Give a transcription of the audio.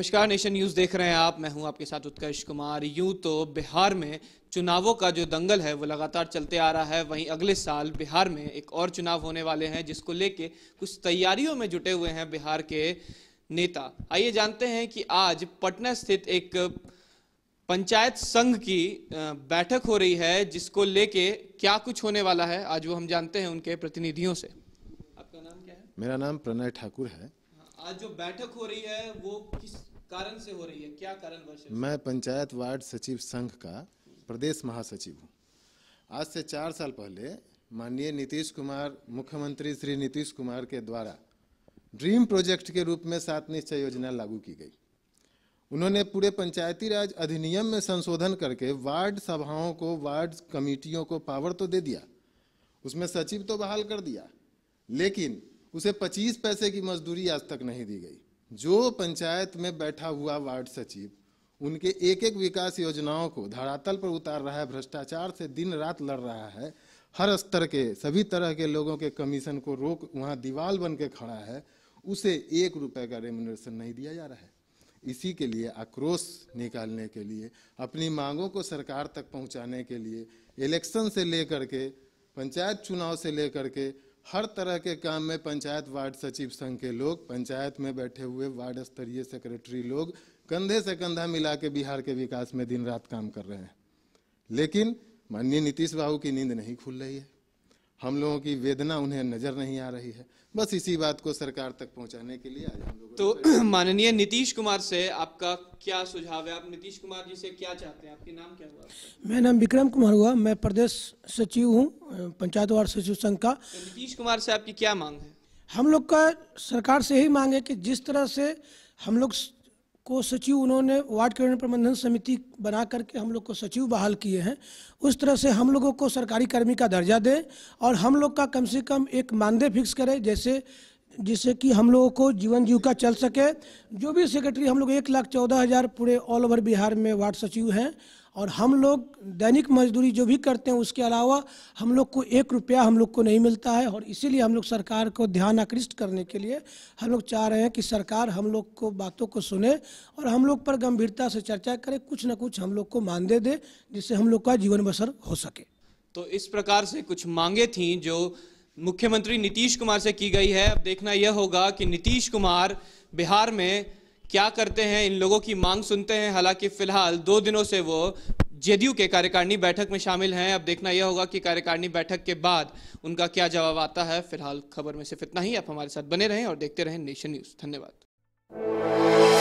नमस्कार nation news देख रहे हैं आप मैं हूं आपके साथ उत्कर्ष कुमार यूं तो बिहार में चुनावों का जो दंगल है वो लगातार चलते आ रहा है वहीं अगले साल बिहार में एक और चुनाव होने वाले हैं जिसको लेके कुछ तैयारियों में जुटे हुए हैं बिहार के नेता आइए जानते हैं कि आज पटना स्थित एक पंचायत संघ की बैठक हो रही है जिसको लेके क्या कुछ होने वाला है आज वो हम जानते हैं उनके प्रतिनिधियों से आपका नाम क्या है मेरा नाम प्रणय ठाकुर है आज जो बैठक हो रही है वो किस कारण से हो रही है क्या कारण मैं पंचायत वार्ड सचिव संघ का प्रदेश महासचिव हूँ आज से चार साल पहले माननीय नीतीश कुमार मुख्यमंत्री श्री नीतीश कुमार के द्वारा ड्रीम प्रोजेक्ट के रूप में सात निश्चय योजना लागू की गई उन्होंने पूरे पंचायती राज अधिनियम में संशोधन करके वार्ड सभाओं को वार्ड कमेटियों को पावर तो दे दिया उसमें सचिव तो बहाल कर दिया लेकिन उसे 25 पैसे की मजदूरी आज तक नहीं दी गई जो पंचायत में बैठा हुआ वार्ड सचिव उनके एक एक विकास योजनाओं को धरातल पर उतार रहा है भ्रष्टाचार से दिन रात लड़ रहा है हर स्तर के सभी तरह के लोगों के कमीशन को रोक वहाँ दीवाल बन के खड़ा है उसे एक रुपए का रेमुनरेशन नहीं दिया जा रहा है इसी के लिए आक्रोश निकालने के लिए अपनी मांगों को सरकार तक पहुंचाने के लिए इलेक्शन से लेकर के पंचायत चुनाव से लेकर के हर तरह के काम में पंचायत वार्ड सचिव संघ के लोग पंचायत में बैठे हुए वार्ड स्तरीय सेक्रेटरी लोग कंधे से कंधा मिला के बिहार के विकास में दिन रात काम कर रहे हैं लेकिन माननीय नीतीश बाबू की नींद नहीं खुल रही है हम लोगों की वेदना उन्हें नजर नहीं आ रही है बस इसी बात को सरकार तक पहुंचाने के लिए आज हम लोग तो माननीय नीतीश कुमार से आपका क्या सुझाव है आप नीतीश कुमार जी से क्या चाहते हैं आपके नाम क्या हुआ मेरा नाम विक्रम कुमार हुआ मैं प्रदेश सचिव हूँ पंचायत वार्ड सचिव संघ का तो नीतीश कुमार से आपकी क्या मांग है हम लोग का सरकार से ही मांग है कि जिस तरह से हम लोग को सचिव उन्होंने वार्ड कैबिनेट प्रबंधन समिति बना करके हम लोग को सचिव बहाल किए हैं उस तरह से हम लोगों को सरकारी कर्मी का दर्जा दें और हम लोग का कम से कम एक मानदेय फिक्स करें जैसे जिससे कि हम लोगों को जीवन जीव का चल सके जो भी सेक्रेटरी हम लोग एक लाख चौदह हज़ार पूरे ऑल ओवर बिहार में वार्ड सचिव हैं और हम लोग दैनिक मजदूरी जो भी करते हैं उसके अलावा हम लोग को एक रुपया हम लोग को नहीं मिलता है और इसीलिए हम लोग सरकार को ध्यान आकृष्ट करने के लिए हम लोग चाह रहे हैं कि सरकार हम लोग को बातों को सुने और हम लोग पर गंभीरता से चर्चा करे कुछ ना कुछ हम लोग को मानदेय दे जिससे हम लोग का जीवन बसर हो सके तो इस प्रकार से कुछ मांगे थी जो मुख्यमंत्री नीतीश कुमार से की गई है अब देखना यह होगा कि नीतीश कुमार बिहार में क्या करते हैं इन लोगों की मांग सुनते हैं हालांकि फिलहाल दो दिनों से वो जेडीयू के कार्यकारिणी बैठक में शामिल हैं अब देखना यह होगा कि कार्यकारिणी बैठक के बाद उनका क्या जवाब आता है फिलहाल खबर में सिर्फ इतना ही आप हमारे साथ बने रहें और देखते रहें नेशन न्यूज़ धन्यवाद